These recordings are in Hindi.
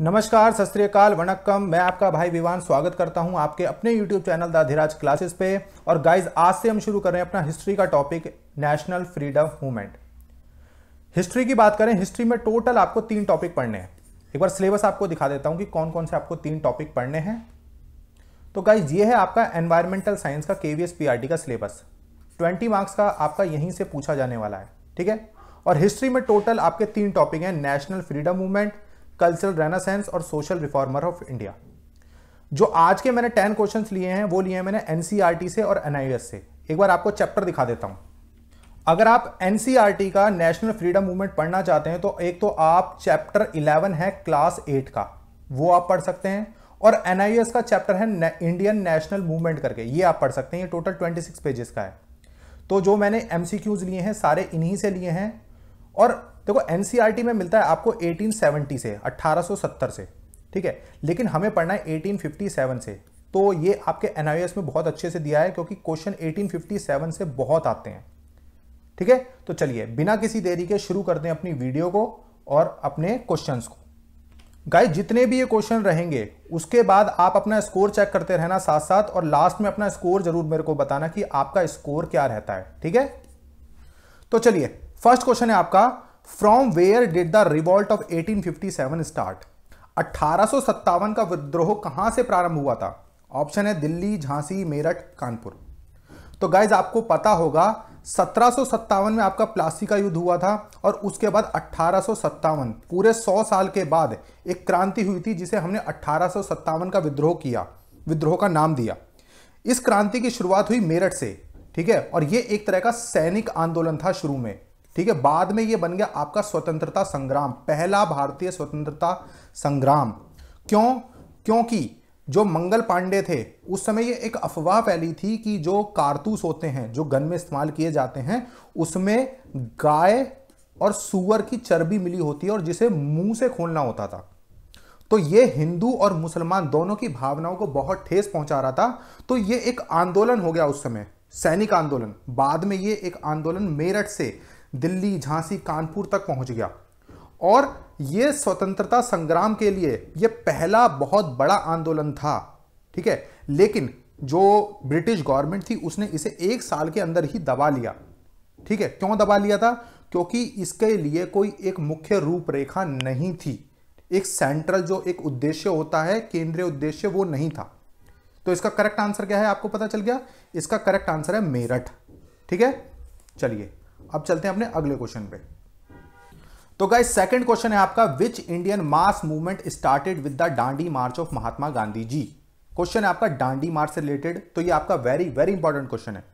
नमस्कार सत वनकम मैं आपका भाई विवान स्वागत करता हूं आपके अपने YouTube channel the Dheeraj classes पे और गाइज आज से हम शुरू कर रहे हैं अपना हिस्ट्री का topic national freedom movement history की बात करें हिस्ट्री में टोटल आपको तीन टॉपिक पढ़ने हैं एक बार सिलेबस आपको दिखा देता हूँ कि कौन कौन से आपको तीन टॉपिक पढ़ने हैं तो गाइज ये है आपका एनवायरमेंटल साइंस का के वी का सिलेबस ट्वेंटी मार्क्स का आपका यहीं से पूछा जाने वाला है ठीक है और हिस्ट्री में टोटल आपके तीन टॉपिक हैं national freedom movement cultural renaissance और सोशल रिफॉर्मर ऑफ इंडिया जो आज के मैंने टेन क्वेश्चन लिए हैं वो लिए हैं मैंने एन e से और एन e से एक बार आपको चैप्टर दिखा देता हूं अगर आप एन e का नेशनल फ्रीडम मूवमेंट पढ़ना चाहते हैं तो एक तो आप चैप्टर 11 है क्लास 8 का वो आप पढ़ सकते हैं और एन का चैप्टर है इंडियन नेशनल मूवमेंट करके ये आप पढ़ सकते हैं ये टोटल 26 पेजेस का है तो जो मैंने एम लिए हैं सारे इन्हीं से लिए हैं और देखो एन e में मिलता है आपको 1870 से 1870 से ठीक है लेकिन हमें पढ़ना है 1857 से तो ये आपके एन में बहुत अच्छे से दिया है क्योंकि क्वेश्चन 1857 से बहुत आते हैं ठीक है तो चलिए बिना किसी देरी के शुरू करते हैं अपनी वीडियो को और अपने क्वेश्चन को गाइस जितने भी ये क्वेश्चन रहेंगे उसके बाद आप अपना स्कोर चेक करते रहना साथ साथ और लास्ट में अपना स्कोर जरूर मेरे को बताना कि आपका स्कोर क्या रहता है ठीक है तो चलिए फर्स्ट क्वेश्चन है आपका from where did the revolt of 1857 start अठारह का विद्रोह कहां से प्रारंभ हुआ था ऑप्शन है दिल्ली झांसी मेरठ कानपुर तो गाइज आपको पता होगा सत्रह में आपका प्लासी का युद्ध हुआ था और उसके बाद अट्ठारह पूरे 100 साल के बाद एक क्रांति हुई थी जिसे हमने अट्ठारह का विद्रोह किया विद्रोह का नाम दिया इस क्रांति की शुरुआत हुई मेरठ से ठीक है और यह एक तरह का सैनिक आंदोलन था शुरू में ठीक है बाद में ये बन गया आपका स्वतंत्रता संग्राम पहला भारतीय स्वतंत्रता संग्राम क्यों क्योंकि जो मंगल पांडे थे उस समय ये एक अफवाह फैली थी कि जो कारतूस होते हैं जो गन में इस्तेमाल किए जाते हैं उसमें गाय और सुअर की चर्बी मिली होती है और जिसे मुंह से खोलना होता था तो ये हिंदू और मुसलमान दोनों की भावनाओं को बहुत ठेस पहुंचा रहा था तो ये एक आंदोलन हो गया उस समय सैनिक आंदोलन बाद में ये एक आंदोलन मेरठ से दिल्ली झांसी कानपुर तक पहुंच गया और ये स्वतंत्रता संग्राम के लिए यह पहला बहुत बड़ा आंदोलन था ठीक है लेकिन जो ब्रिटिश गवर्नमेंट थी उसने इसे एक साल के अंदर ही दबा लिया ठीक है क्यों दबा लिया था क्योंकि इसके लिए कोई एक मुख्य रूपरेखा नहीं थी एक सेंट्रल जो एक उद्देश्य होता है केंद्रीय उद्देश्य वो नहीं था तो इसका करेक्ट आंसर क्या है आपको पता चल गया इसका करेक्ट आंसर है मेरठ ठीक है चलिए अब चलते हैं अपने अगले क्वेश्चन पे तो गाइज सेकंड क्वेश्चन है आपका which Indian mass movement started with the Dandi march of Mahatma Gandhi ji question है आपका डांडी मार्च से रिलेटेड तो ये आपका वेरी वेरी इंपॉर्टेंट क्वेश्चन है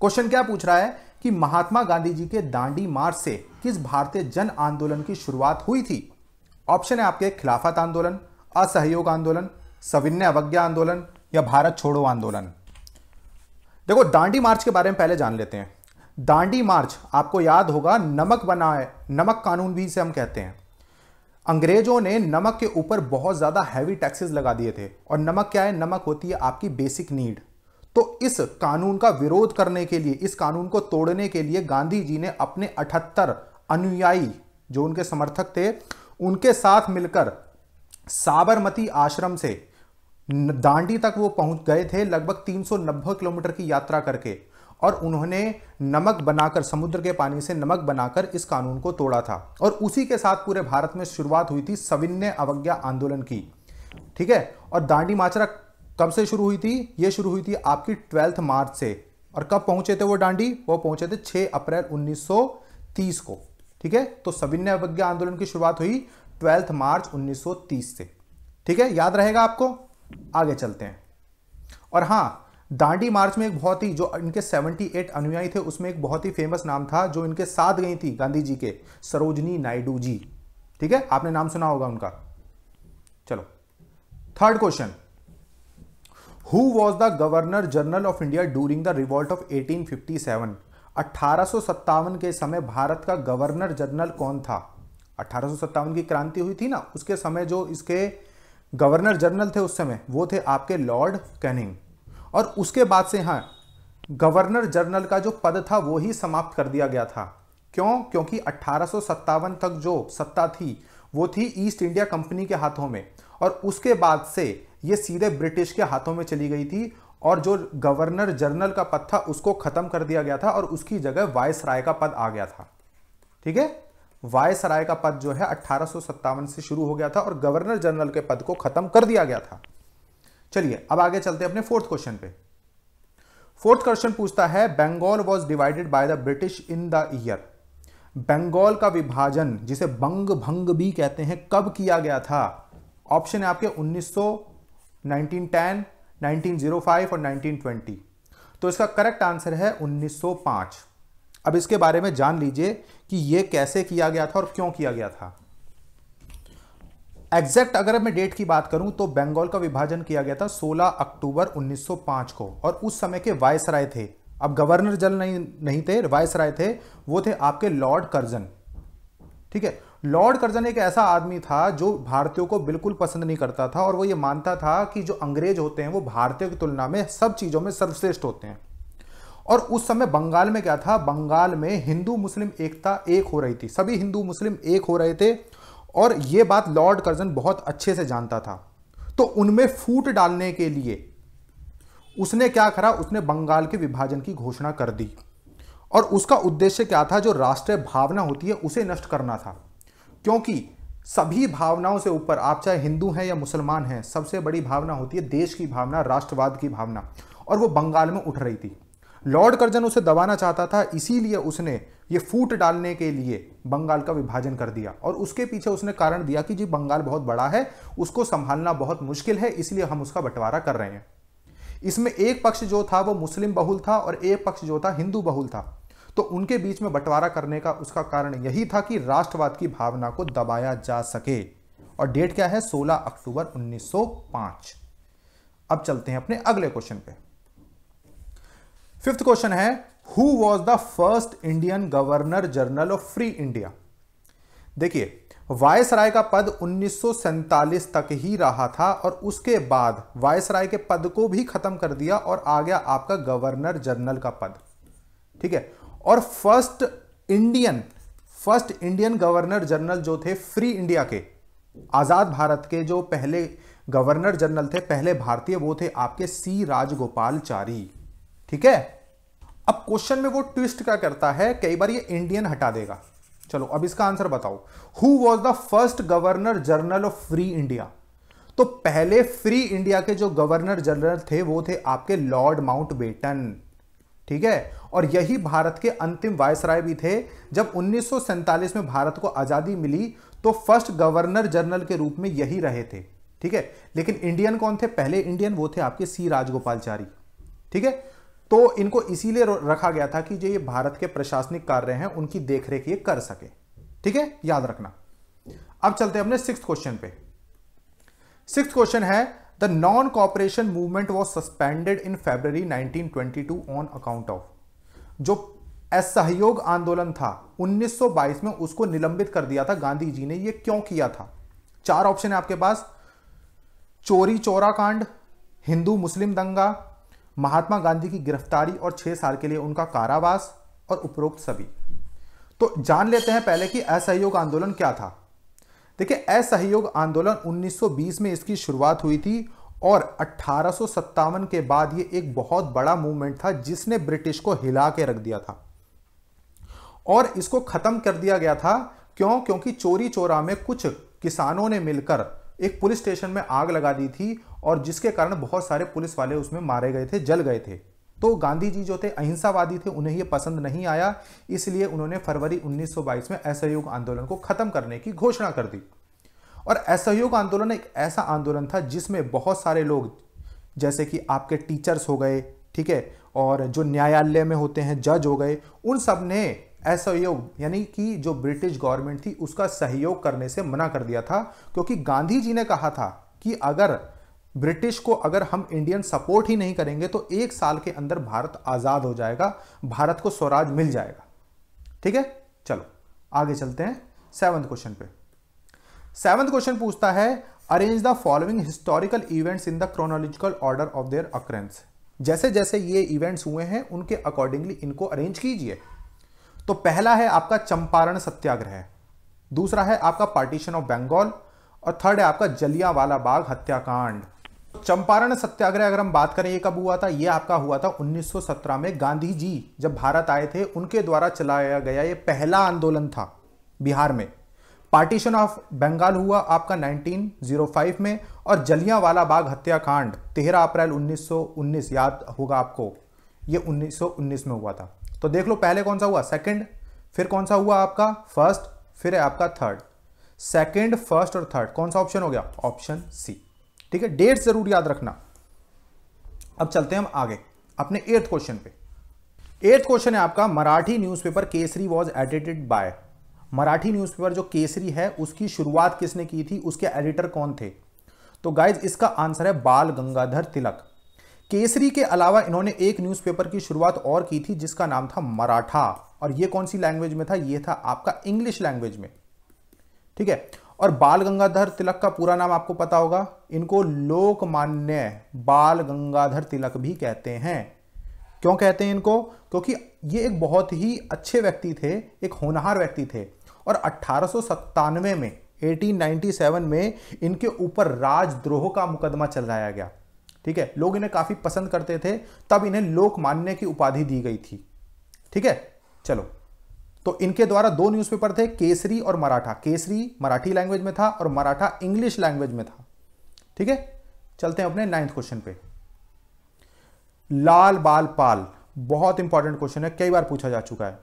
क्वेश्चन क्या पूछ रहा है कि महात्मा गांधी जी के दांडी मार्च से किस भारतीय जन आंदोलन की शुरुआत हुई थी ऑप्शन है आपके खिलाफत आंदोलन असहयोग आंदोलन सविन्य अवज्ञा आंदोलन या भारत छोड़ो आंदोलन देखो दांडी मार्च के बारे में पहले जान लेते हैं दांडी मार्च आपको याद होगा नमक बनाए नमक कानून भी इसे हम कहते हैं अंग्रेजों ने नमक के ऊपर बहुत ज़्यादा हैवी टैक्सेस लगा दिए थे और नमक क्या है नमक होती है आपकी बेसिक नीड तो इस कानून का विरोध करने के लिए इस कानून को तोड़ने के लिए गांधी जी ने अपने अठहत्तर अनुयायी जो उनके समर्थक थे उनके साथ मिलकर साबरमती आश्रम से दांडी तक वो पहुंच गए थे लगभग तीन किलोमीटर की यात्रा करके और उन्होंने नमक बनाकर समुद्र के पानी से नमक बनाकर इस कानून को तोड़ा था और उसी के साथ पूरे भारत में शुरुआत हुई थी सविन्य अवज्ञा आंदोलन की ठीक है और दांडी माचरा कब से शुरू हुई थी ये शुरू हुई थी आपकी ट्वेल्थ मार्च से और कब पहुंचे थे वो डांडी वो पहुंचे थे 6 अप्रैल 1930 को ठीक है तो सविन्य अवज्ञा आंदोलन की शुरुआत हुई ट्वेल्थ मार्च 1930 से ठीक है याद रहेगा आपको आगे चलते हैं और हाँ दांडी मार्च में एक बहुत ही जो इनके 78 अनुयायी थे उसमें एक बहुत ही फेमस नाम था जो इनके साथ गई थी गांधी जी के सरोजनी नायडू जी ठीक है आपने नाम सुना होगा उनका चलो third question who was the governor general of India during the revolt of 1857 अठारह के समय भारत का गवर्नर जनरल कौन था अठारह की क्रांति हुई थी ना उसके समय जो इसके गवर्नर जनरल थे उस समय वो थे आपके लॉर्ड कैनिंग और उसके बाद से हाँ गवर्नर जनरल का जो पद था वो ही समाप्त कर दिया गया था क्यों क्योंकि अट्ठारह तक जो सत्ता थी वो थी ईस्ट इंडिया कंपनी के हाथों में और उसके बाद से ये सीधे ब्रिटिश के हाथों में चली गई थी और जो गवर्नर जनरल का पद था उसको खत्म कर दिया गया था और उसकी जगह वायस राय का पद आ गया था ठीक है वायस राय का पद जो है अट्ठारह से शुरू हो गया था और गवर्नर जनरल के पद को खत्म कर दिया गया था चलिए अब आगे चलते हैं अपने फोर्थ क्वेश्चन पे फोर्थ क्वेश्चन पूछता है Bengal was divided by the British in the year Bengal का विभाजन जिसे बंग भंग भी कहते हैं कब किया गया था ऑप्शन है आपके 1900, 1910, 1905 और 1920 तो इसका करेक्ट आंसर है 1905 अब इसके बारे में जान लीजिए कि यह कैसे किया गया था और क्यों किया गया था एग्जैक्ट अगर मैं डेट की बात करूं तो बंगाल का विभाजन किया गया था 16 अक्टूबर 1905 को और उस समय के वायसराय थे अब गवर्नर जल नहीं नहीं थे वायसराय थे वो थे आपके लॉर्ड कर्जन ठीक है लॉर्ड कर्जन एक ऐसा आदमी था जो भारतीयों को बिल्कुल पसंद नहीं करता था और वो ये मानता था कि जो अंग्रेज होते हैं वो भारतीयों की तुलना में सब चीज़ों में सर्वश्रेष्ठ होते हैं और उस समय बंगाल में क्या था बंगाल में हिंदू मुस्लिम एकता एक हो रही थी सभी हिंदू मुस्लिम एक हो रहे थे और ये बात लॉर्ड कर्जन बहुत अच्छे से जानता था तो उनमें फूट डालने के लिए उसने क्या करा उसने बंगाल के विभाजन की घोषणा कर दी और उसका उद्देश्य क्या था जो राष्ट्रीय भावना होती है उसे नष्ट करना था क्योंकि सभी भावनाओं से ऊपर आप चाहे हिंदू हैं या मुसलमान हैं सबसे बड़ी भावना होती है देश की भावना राष्ट्रवाद की भावना और वो बंगाल में उठ रही थी लॉर्ड कर्जन उसे दबाना चाहता था इसीलिए उसने ये फूट डालने के लिए बंगाल का विभाजन कर दिया और उसके पीछे उसने कारण दिया कि जी बंगाल बहुत बड़ा है उसको संभालना बहुत मुश्किल है इसलिए हम उसका बंटवारा कर रहे हैं इसमें एक पक्ष जो था वो मुस्लिम बहुल था और एक पक्ष जो था हिंदू बहुल था तो उनके बीच में बंटवारा करने का उसका कारण यही था कि राष्ट्रवाद की भावना को दबाया जा सके और डेट क्या है 16 अक्टूबर 1905 अब चलते हैं अपने अगले क्वेश्चन पे फिफ्थ क्वेश्चन है who was the first Indian governor general of free India देखिए वायसराय का पद उन्नीस तक ही रहा था और उसके बाद वायसराय के पद को भी खत्म कर दिया और आ गया आपका गवर्नर जनरल का पद ठीक है और first Indian first Indian governor general जो थे फ्री इंडिया के आजाद भारत के जो पहले गवर्नर जनरल थे पहले भारतीय वो थे आपके सी राजगोपाल चारी ठीक है अब क्वेश्चन में वो ट्विस्ट क्या करता है कई बार ये इंडियन हटा देगा चलो अब इसका आंसर बताओ who was the first governor general of free India तो पहले फ्री इंडिया के जो गवर्नर जनरल थे वो थे आपके लॉर्ड माउंट बेटन ठीक है और यही भारत के अंतिम वायसराय भी थे जब उन्नीस में भारत को आजादी मिली तो फर्स्ट गवर्नर जनरल के रूप में यही रहे थे ठीक है लेकिन इंडियन कौन थे पहले इंडियन वो थे आपके सी राजगोपालचारी ठीक है तो इनको इसीलिए रखा गया था कि जो ये भारत के प्रशासनिक कार्य हैं उनकी देखरेख ये कर सके ठीक है याद रखना अब चलते हैं अपने सिक्स क्वेश्चन पे सिक्स क्वेश्चन है the non cooperation movement was suspended in February 1922 on account of जो असहयोग आंदोलन था 1922 में उसको निलंबित कर दिया था गांधी जी ने ये क्यों किया था चार ऑप्शन है आपके पास चोरी चोरा कांड हिंदू मुस्लिम दंगा महात्मा गांधी की गिरफ्तारी और छह साल के लिए उनका कारावास और उपरोक्त सभी तो जान लेते हैं पहले कि असहयोग आंदोलन क्या था देखिए असहयोग आंदोलन 1920 में इसकी शुरुआत हुई थी और अट्ठारह के बाद ये एक बहुत बड़ा मूवमेंट था जिसने ब्रिटिश को हिला के रख दिया था और इसको खत्म कर दिया गया था क्यों क्योंकि चोरी चोरा में कुछ किसानों ने मिलकर एक पुलिस स्टेशन में आग लगा दी थी और जिसके कारण बहुत सारे पुलिस वाले उसमें मारे गए थे जल गए थे तो गांधी जी जो थे अहिंसावादी थे उन्हें ये पसंद नहीं आया इसलिए उन्होंने फरवरी 1922 में असहयोग आंदोलन को खत्म करने की घोषणा कर दी और असहयोग आंदोलन एक ऐसा आंदोलन था जिसमें बहुत सारे लोग जैसे कि आपके टीचर्स हो गए ठीक है और जो न्यायालय में होते हैं जज हो गए उन सब ने असहयोग यानी कि जो ब्रिटिश गवर्नमेंट थी उसका सहयोग करने से मना कर दिया था क्योंकि गांधी जी ने कहा था कि अगर ब्रिटिश को अगर हम इंडियन सपोर्ट ही नहीं करेंगे तो एक साल के अंदर भारत आज़ाद हो जाएगा भारत को स्वराज मिल जाएगा ठीक है चलो आगे चलते हैं सेवन्थ क्वेश्चन पे सेवंथ क्वेश्चन पूछता है arrange the following historical events in the chronological order of their occurrence जैसे जैसे ये इवेंट्स हुए हैं उनके अकॉर्डिंगली इनको अरेंज कीजिए तो पहला है आपका चंपारण सत्याग्रह दूसरा है आपका पार्टीशन ऑफ बंगाल और थर्ड है आपका जलियावाला बाग हत्याकांड चंपारण सत्याग्रह अगर हम बात करें ये कब हुआ था ये आपका हुआ था 1917 में गांधी जी जब भारत आए थे उनके द्वारा चलाया गया ये पहला आंदोलन था बिहार में पार्टीशन ऑफ बंगाल हुआ आपका 1905 में और जलियांवाला बाग हत्याकांड 13 अप्रैल 1919 याद होगा आपको ये 1919 में हुआ था तो देख लो पहले कौन सा हुआ सेकंड फिर कौन सा हुआ आपका फर्स्ट फिर है आपका थर्ड सेकंड फर्स्ट और थर्ड कौन सा ऑप्शन हो गया ऑप्शन सी ठीक है डेट जरूर याद रखना अब चलते हैं हम आगे अपने एर्थ क्वेश्चन पे एथ क्वेश्चन है आपका Marathi newspaper Kesari was edited by Marathi newspaper जो केसरी है उसकी शुरुआत किसने की थी उसके एडिटर कौन थे तो गाइज इसका आंसर है बाल गंगाधर तिलक केसरी के अलावा इन्होंने एक न्यूज़पेपर की शुरुआत और की थी जिसका नाम था मराठा और ये कौन सी लैंग्वेज में था ये था आपका इंग्लिश लैंग्वेज में ठीक है और बाल गंगाधर तिलक का पूरा नाम आपको पता होगा इनको लोकमान्य बाल गंगाधर तिलक भी कहते हैं क्यों कहते हैं इनको क्योंकि ये एक बहुत ही अच्छे व्यक्ति थे एक होनहार व्यक्ति थे और अट्ठारह में 1897 में इनके ऊपर राजद्रोह का मुकदमा चलाया गया ठीक है लोग इन्हें काफ़ी पसंद करते थे तब इन्हें लोकमान्य की उपाधि दी गई थी ठीक है चलो तो इनके द्वारा दो न्यूज़पेपर थे केसरी और मराठा केसरी मराठी लैंग्वेज में था और मराठा इंग्लिश लैंग्वेज में था ठीक है चलते हैं अपने नाइन्थ क्वेश्चन पे लाल बाल पाल बहुत इंपॉर्टेंट क्वेश्चन है कई बार पूछा जा चुका है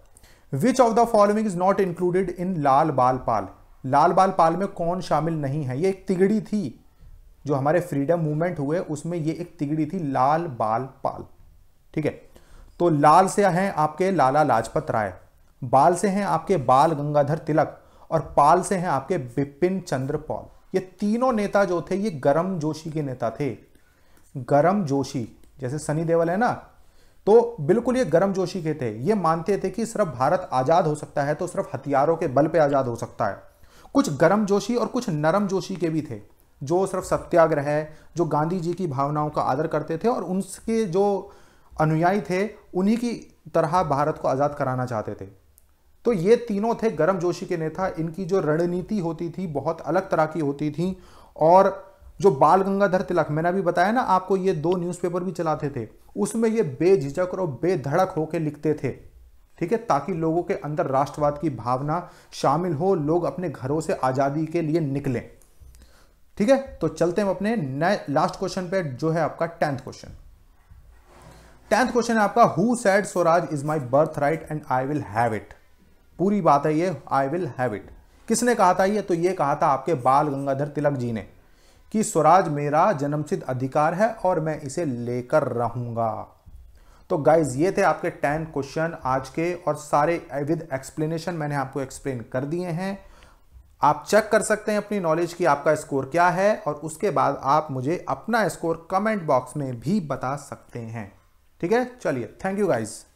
which of the following is not included in Lal Bal Pal लाल बाल पाल में कौन शामिल नहीं है ये एक तिगड़ी थी जो हमारे फ्रीडम मूवमेंट हुए उसमें ये एक तिगड़ी थी लाल बाल पाल ठीक है तो लाल से हैं आपके लाला लाजपत राय बाल से हैं आपके बाल गंगाधर तिलक और पाल से हैं आपके बिपिन चंद्र पॉल ये तीनों नेता जो थे ये गरम जोशी के नेता थे गरम जोशी जैसे सनी देवल है ना तो बिल्कुल ये गरम जोशी के थे ये मानते थे कि सिर्फ भारत आज़ाद हो सकता है तो सिर्फ हथियारों के बल पे आज़ाद हो सकता है कुछ गरम जोशी और कुछ नरम जोशी के भी थे जो सिर्फ सत्याग्रह है जो गांधी जी की भावनाओं का आदर करते थे और उनके जो अनुयायी थे उन्हीं की तरह भारत को आज़ाद कराना चाहते थे तो ये तीनों थे गर्म जोशी के नेता इनकी जो रणनीति होती थी बहुत अलग तरह की होती थी और जो बाल गंगाधर तिलक मैंने अभी बताया ना आपको ये दो न्यूज़पेपर भी चलाते थे उसमें ये बेझिझक और बेधड़क होकर लिखते थे ठीक है ताकि लोगों के अंदर राष्ट्रवाद की भावना शामिल हो लोग अपने घरों से आज़ादी के लिए निकलें ठीक है तो चलते हम अपने लास्ट क्वेश्चन पे जो है आपका टेंथ क्वेश्चन टेंथ क्वेश्चन है आपका who said swaraj is my birth right and I will have it पूरी बात है ये आई विल हैव इट किसने कहा था ये तो ये कहा था आपके बाल गंगाधर तिलक जी ने कि स्वराज मेरा जन्मसिद्ध अधिकार है और मैं इसे लेकर रहूंगा तो गाइज ये थे आपके टेन क्वेश्चन आज के और सारे विद एक्सप्लेनेशन मैंने आपको एक्सप्लेन कर दिए हैं आप चेक कर सकते हैं अपनी नॉलेज की आपका स्कोर क्या है और उसके बाद आप मुझे अपना स्कोर कमेंट बॉक्स में भी बता सकते हैं ठीक है चलिए थैंक यू गाइज़